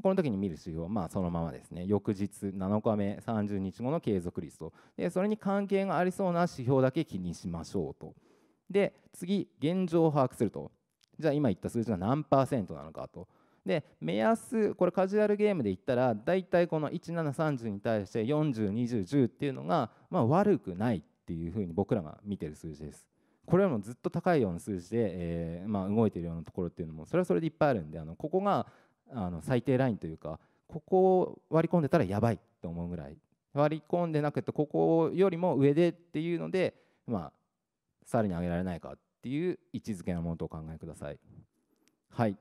[SPEAKER 1] この時に見る指標はまあそのままですね翌日7日目30日後の継続率とでそれに関係がありそうな指標だけ気にしましょうとで次現状を把握するとじゃあ今言った数字が何パーセントなのかとで目安これカジュアルゲームで言ったらだいたいこの1730に対して402010っていうのがまあ悪くないっていうふうに僕らが見てる数字です。これらもずっと高いような数字で、えー、まあ、動いてるようなところっていうのもそれはそれでいっぱいあるんであのここがあの最低ラインというかここを割り込んでたらやばいと思うぐらい割り込んでなくてここよりも上でっていうので、まあ、さらに上げられないかっていう位置づけのものとお考えください。はい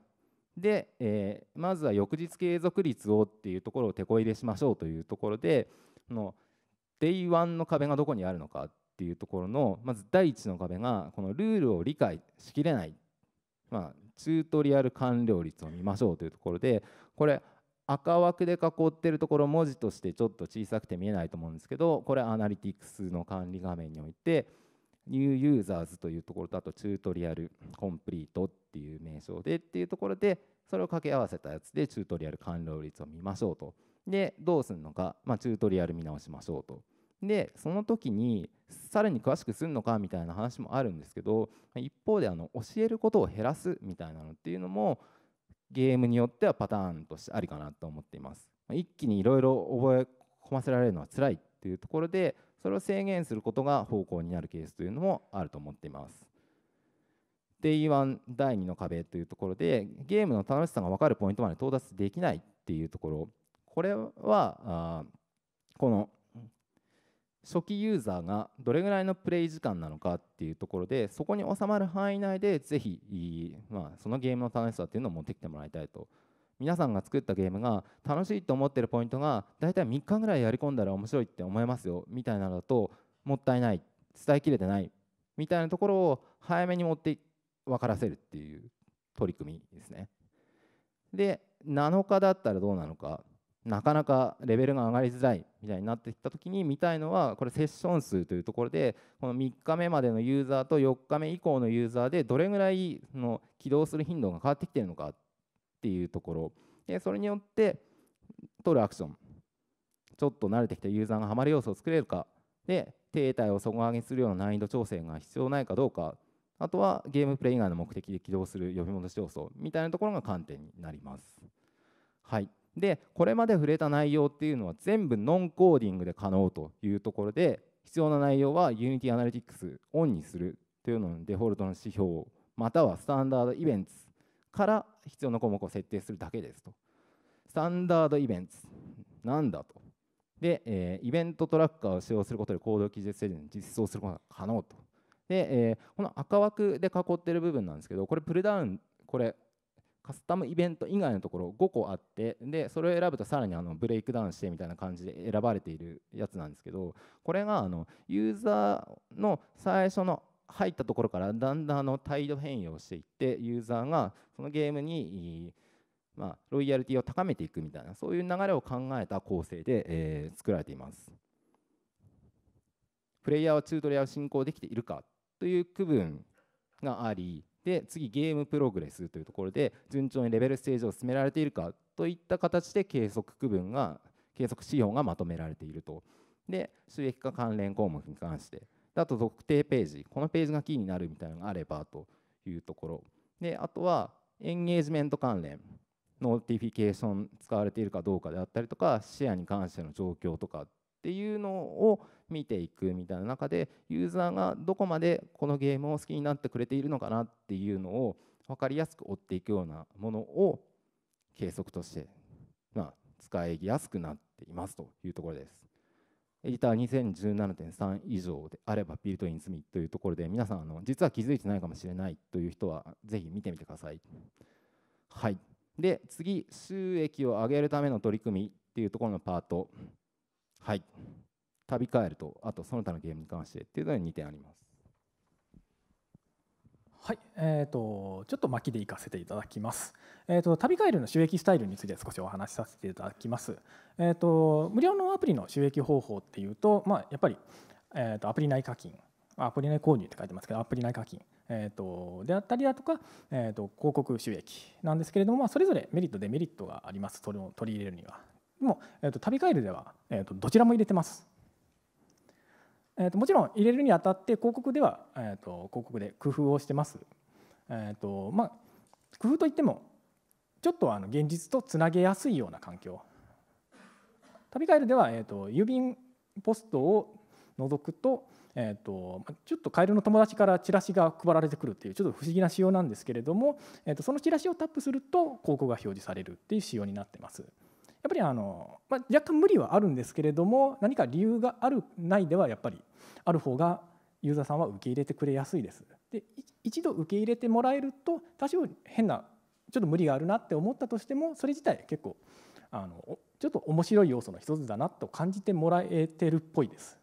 [SPEAKER 1] で、えー、まずは翌日継続率をっていうところをてこ入れしましょうというところでの Day1 の壁がどこにあるのかっていうところのまず第一の壁がこのルールを理解しきれない、まあ、チュートリアル完了率を見ましょうというところでこれ赤枠で囲ってるところ文字としてちょっと小さくて見えないと思うんですけどこれアナリティクスの管理画面においてニューユーザーズというところとあとチュートリアルコンプリートっていう名称でっていうところでそれを掛け合わせたやつでチュートリアル完了率を見ましょうとでどうするのか、まあ、チュートリアル見直しましょうと。でその時にさらに詳しくするのかみたいな話もあるんですけど一方であの教えることを減らすみたいなのっていうのもゲームによってはパターンとしてありかなと思っています。一気にいろいろ覚え込ませられるのは辛いっていうところでそれを制限することが方向になるケースというのもあると思っています。Day1 第2の壁というところでゲームの楽しさが分かるポイントまで到達できないっていうところこれはこの初期ユーザーがどれぐらいのプレイ時間なのかっていうところでそこに収まる範囲内でぜひ、まあ、そのゲームの楽しさっていうのを持ってきてもらいたいと皆さんが作ったゲームが楽しいと思ってるポイントが大体3日ぐらいやり込んだら面白いって思いますよみたいなのだともったいない伝えきれてないみたいなところを早めに持って分からせるっていう取り組みですね。で7日だったらどうなのかなかなかレベルが上がりづらいみたいになってきた時に見たいのはこれセッション数というところでこの3日目までのユーザーと4日目以降のユーザーでどれぐらいの起動する頻度が変わってきてるのかっていうところでそれによって取るアクションちょっと慣れてきたユーザーがハマる要素を作れるかで停滞を底上げするような難易度調整が必要ないかどうかあとはゲームプレイ以外の目的で起動する呼び戻し要素みたいなところが観点になります。はいでこれまで触れた内容っていうのは全部ノンコーディングで可能というところで必要な内容は Unity Analytics オンにするというののデフォルトの指標またはスタンダードイベントから必要な項目を設定するだけですとスタンダードイベントなんだとで、えー、イベントトラッカーを使用することで行動記述制限を実装することが可能とで、えー、この赤枠で囲っている部分なんですけどこれプルダウンこれカスタムイベント以外のところ5個あってでそれを選ぶとさらにあのブレイクダウンしてみたいな感じで選ばれているやつなんですけどこれがあのユーザーの最初の入ったところからだんだんの態度変容していってユーザーがそのゲームにまあ、ロイヤリティを高めていくみたいなそういう流れを考えた構成で、え作られています。プレイヤーはチュートリアル進行できているかという区分がありで次ゲームプログレスというところで順調にレベルステージを進められているかといった形で計測区分が計測指標がまとめられているとで収益化関連項目に関してあと特定ページこのページがキーになるみたいなのがあればというところであとはエンゲージメント関連ノーティフィケーション使われているかどうかであったりとかシェアに関しての状況とかっていうのを見ていくみたいな中でユーザーがどこまでこのゲームを好きになってくれているのかなっていうのを分かりやすく追っていくようなものを計測として、ま使いやすくなっていますというところです。エディター2017.3以上であればビルトイン済みというところで皆さんあの実は気づいてないかもしれないという人はぜひ見てみてください。はい、で次収益を上げるための取り組みっていうところのパートはい旅えるとあとその他のゲームに関してっていうのは2点あります
[SPEAKER 2] はい、えーと、ちょっと巻きでいかせていただきます、えーと、旅帰エルの収益スタイルについて少しお話しさせていただきます、えーと、無料のアプリの収益方法っていうと、まあ、やっぱり、えー、とアプリ内課金アプリ内購入って書いてますけどアプリ内課金、えー、とであったりだとか、えー、と広告収益なんですけれども、まあ、それぞれメリットデメリットがあります取り入れるにはでも、えー、と旅ガエルでは、えー、とどちらも入れてます。えー、ともちろん入れるにあたって広告では、えー、と広告で工夫をしてます。えーとまあ、工夫といってもちょっとあの現実とつなげやすいような環境旅ガエルでは、えー、と郵便ポストを除くと,、えー、とちょっとカエルの友達からチラシが配られてくるっていうちょっと不思議な仕様なんですけれども、えー、とそのチラシをタップすると広告が表示されるっていう仕様になってます。やっぱりあの、まあ、若干無理はあるんですけれども何か理由があるないではやっぱりある方がユーザーさんは受け入れてくれやすいです。で一度受け入れてもらえると多少変なちょっと無理があるなって思ったとしてもそれ自体結構あのちょっと面白い要素の一つだなと感じてもらえてるっぽいです。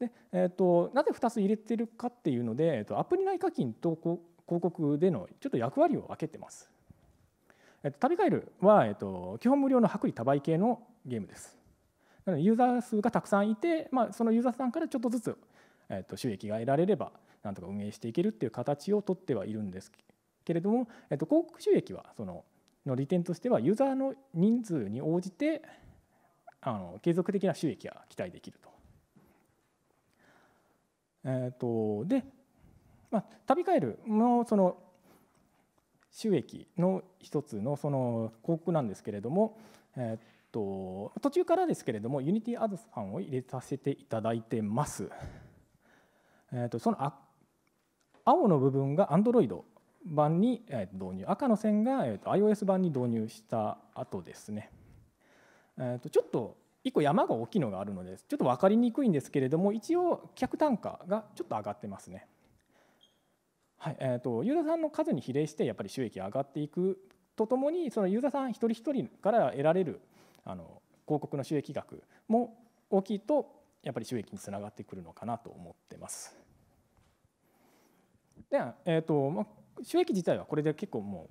[SPEAKER 2] で、えーと、なぜ2つ入れてるかっていうので、えーと、とアプリ内課金と広告でのちょっと役割を分けてます。えっと、旅ガるは、えっと、基本無料の薄利多売系のゲームです。なのでユーザー数がたくさんいて、まあ、そのユーザーさんからちょっとずつ、えっと、収益が得られればなんとか運営していけるっていう形をとってはいるんですけれども、えっと、広告収益はそのの利点としてはユーザーの人数に応じてあの継続的な収益が期待できると。えっとで、まあ、旅ガる、ルのその収益の一つのその広告なんですけれども、えっと途中からですけれどもユニティアドさんを入れさせていただいてます。えっとその青の部分が Android 版に導入赤の線が iOS 版に導入した後ですね、えー、とちょっと1個山が大きいのがあるのでちょっと分かりにくいんですけれども一応客単価がちょっと上がってますね。はいえーと、ユーザーさんの数に比例してやっぱり収益が上がっていくとともにそのユーザーさん一人一人から得られるあの広告の収益額も大きいとやっぱり収益につながってくるのかなと思ってます。で、えーとまあ、収益自体はこれで結構もう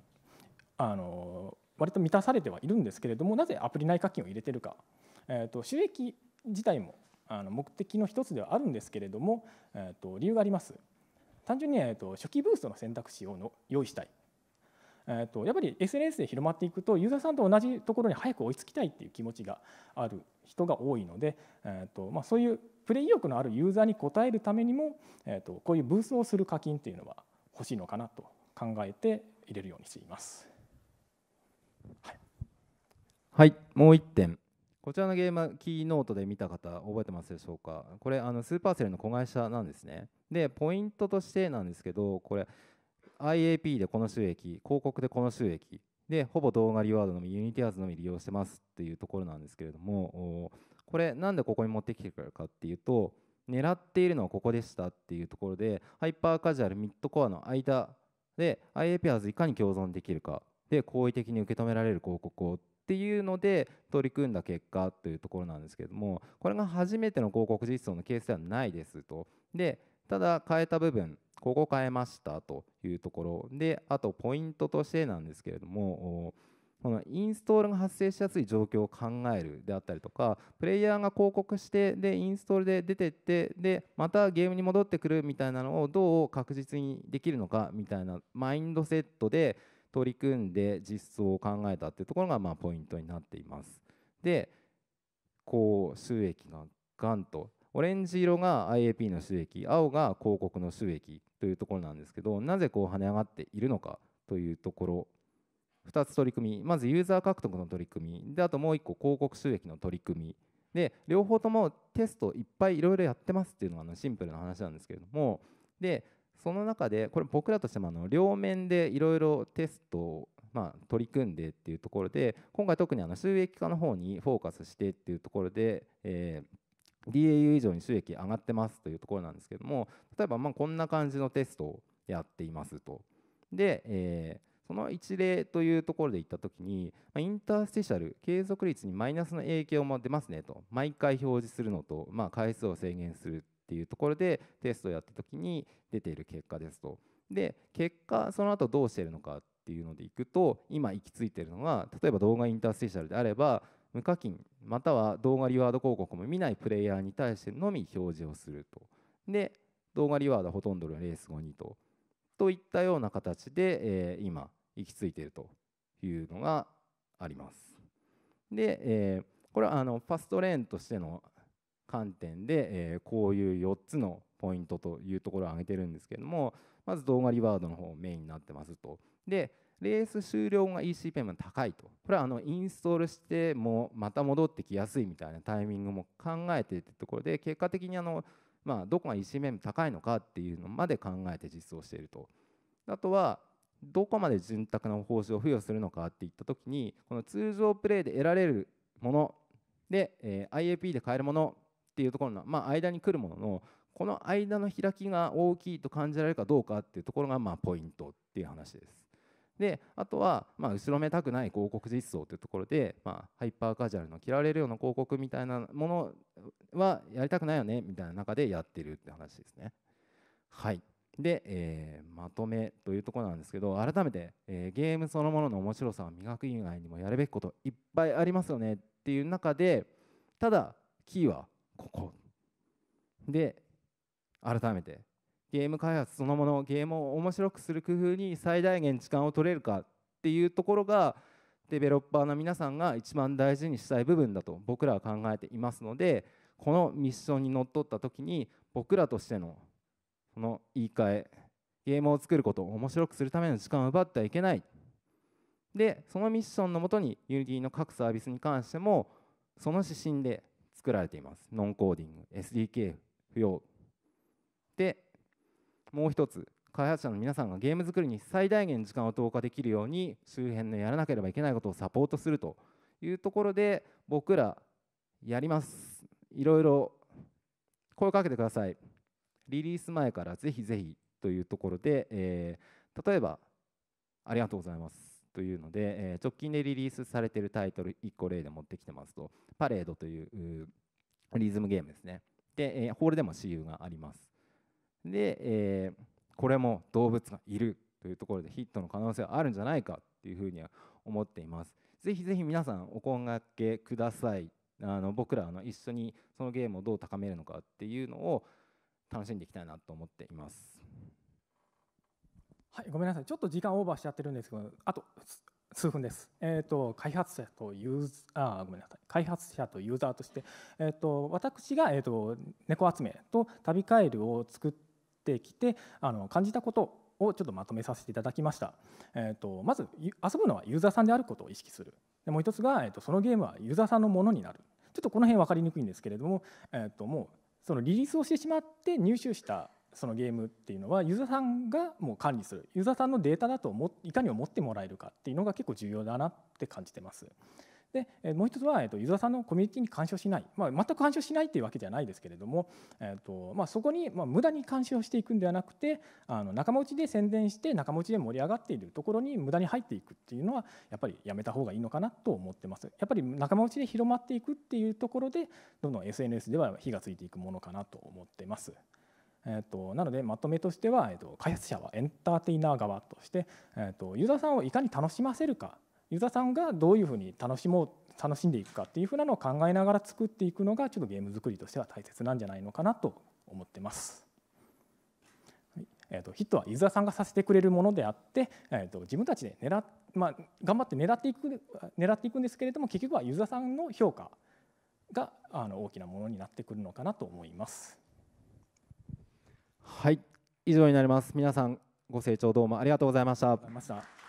[SPEAKER 2] あの割と満たされてはいるんですけれどもなぜアプリ内課金を入れてるか、えーと、収益自体もあの目的の一つではあるんですけれども、えーと理由があります。単純に、えー、と初期ブーストの選択肢をの用意したい、えー、とやっぱり SNS で広まっていくとユーザーさんと同じところに早く追いつきたいっていう気持ちがある人が多いので、えーとまあ、そういうプレイ意欲のあるユーザーに応えるためにも、えー、とこういうブースをする課金っていうのは欲しいのか
[SPEAKER 1] なと考えて入れるようにしています。はい、はい、もう1点こちらのゲームはキーノートで見た方覚えてますでしょうかこれあのスーパーセルの子会社なんですねでポイントとしてなんですけどこれ IAP でこの収益広告でこの収益でほぼ動画リワードのみユニティアーズのみ利用してますっていうところなんですけれどもこれなんでここに持ってきてくるかっていうと狙っているのはここでしたっていうところでハイパーカジュアルミッドコアの間で IAP アーズいかに共存できるかで好意的に受け止められる広告をっっていうので取り組んだ結果というところなんですけれどもこれが初めての広告実装のケースではないですとでただ変えた部分ここ変えましたというところであとポイントとしてなんですけれどもこのインストールが発生しやすい状況を考えるであったりとかプレイヤーが広告してでインストールで出てってでまたゲームに戻ってくるみたいなのをどう確実にできるのかみたいなマインドセットで取り組んで実装を考えたっていうところがまあポイントになっています。でこう収益がガンとオレンジ色が IAP の収益青が広告の収益というところなんですけどなぜこう跳ね上がっているのかというところ2つ取り組みまずユーザー獲得の取り組みであともう1個広告収益の取り組みで両方ともテストいっぱいいろいろやってますっていうのがシンプルな話なんですけれどもでその中でこれ僕らとしてもあの両面でいろいろテストをまあ取り組んでっていうところで今回特にあの収益化の方にフォーカスしてっていうところでえ DAU 以上に収益上がってますというところなんですけども例えばまこんな感じのテストをやっていますと。でえその一例というところでいったときに、インタースティシャル、継続率にマイナスの影響も出ますねと、毎回表示するのと、まあ、回数を制限するっていうところでテストをやった時に出ている結果ですと。で結果その後どうしてるのかっていうのでいくと今行き着いてるのが例えば動画インターステーシャルであれば無課金または動画リワード広告も見ないプレイヤーに対してのみ表示をすると。で動画リワードほとんどのレース後にと。といったような形で、えー、今行き着いているというのがあります。で、えー、これはあのファストレーンとしての観点で、えー、こういう4つのポイントというところを挙げてるんですけれどもまず動画リワードの方メインになってますとでレース終了が ECPM が高いとこれはあのインストールしてもまた戻ってきやすいみたいなタイミングも考えていてところで結果的にあの、まあ、どこが ECPM 高いのかっていうのまで考えて実装しているとあとはどこまで潤沢な報酬を付与するのかっていった時にこの通常プレイで得られるもので、え IAP で買えるものっていうところの、まあ、間に来るもののこの間の開きが大きいと感じられるかどうかっていうところがまあポイントっていう話です。であとはまあ後ろめたくない広告実装というところでまあハイパーカジュアルの着られるような広告みたいなものはやりたくないよねみたいな中でやってるって話ですね。はいで、えー、まとめというところなんですけど改めて、えー、ゲームそのものの面白さを磨く以外にもやるべきこといっぱいありますよねっていう中でただキーはここで改めてゲーム開発そのものゲームを面白くする工夫に最大限時間を取れるかっていうところがデベロッパーの皆さんが一番大事にしたい部分だと僕らは考えていますのでこのミッションにのっとった時に僕らとしてのこの言い換えゲームを作ることを面白くするための時間を奪ってはいけないでそのミッションのもとに Unity の各サービスに関してもその指針で作られていますノンコーディング SDK 不要でもう一つ開発者の皆さんがゲーム作りに最大限時間を投下できるように周辺のやらなければいけないことをサポートするというところで僕らやりますいろいろ声かけてくださいリリース前からぜひぜひというところで、えー、例えばありがとうございますというので、えー、直近でリリースされているタイトル1個例で持ってきてますと「パレード」というリズムゲームですねで、えー、ホールでも私有がありますで、えー、これも動物がいるというところでヒットの可能性はあるんじゃないかっていうふうには思っていますぜひぜひ皆さんお声がけくださいあの僕らの一緒にそのゲームをどう高めるのかっていうのを楽しんでいきたいなと思っています
[SPEAKER 2] はい、ごめんなさい、ちょっと時間オーバーしちゃってるんですけど、あと数分です。えっ、ー、と開発者とユーあごめんなさい、開発者とユーザーとして、えっ、ー、と私がえー、と猫集めと旅カエルを作ってきて、あの感じたことをちょっとまとめさせていただきました。えっ、とまず遊ぶのはユーザーさんであることを意識する。でもう一つがえっ、とそのゲームはユーザーさんのものになる。ちょっとこの辺分かりにくいんですけれども、えっ、ともうそのリリースをしてしまって入手したそのゲームっていうのはユーザーさんがもう管理するユーザーさんのデータだといかに思ってもらえるかっていうのが結構重要だなって感じてます。でもう一つは、えとユーザーさんのコミュニティに干渉しない、まあ、全く干渉しないっていうわけじゃないですけれども、えーとまあ、そこに、まあ、無駄に干渉していくんではなくてあの仲間内で宣伝して仲間内で盛り上がっているところに無駄に入っていくっていうのはやっぱりやめた方がいいのかなと思ってますやっぱり仲間内で広まっていくっていうところでどんどん SNS では火がついていくものかなと思ってます。えーと、なのでまとめとしては、えーと、開発者はエンターテイナー側として、えーと、とユーザーさんをいかに楽しませるかユーザーさんがどういうふうに楽しもう楽しんでいくかっていうふうなのを考えながら作っていくのがちょっとゲーム作りとしては大切なんじゃないのかなと思ってます。えー、とヒットはユーザーさんがさせてくれるものであって、えー、と自分たちで狙っ、まあ、頑張って狙っていく狙っていくんですけれども結局はユーザーさんの評価があの大きなものになってくるのかなと思います。
[SPEAKER 1] はい以上になります皆さんご清聴どうもありがとうございました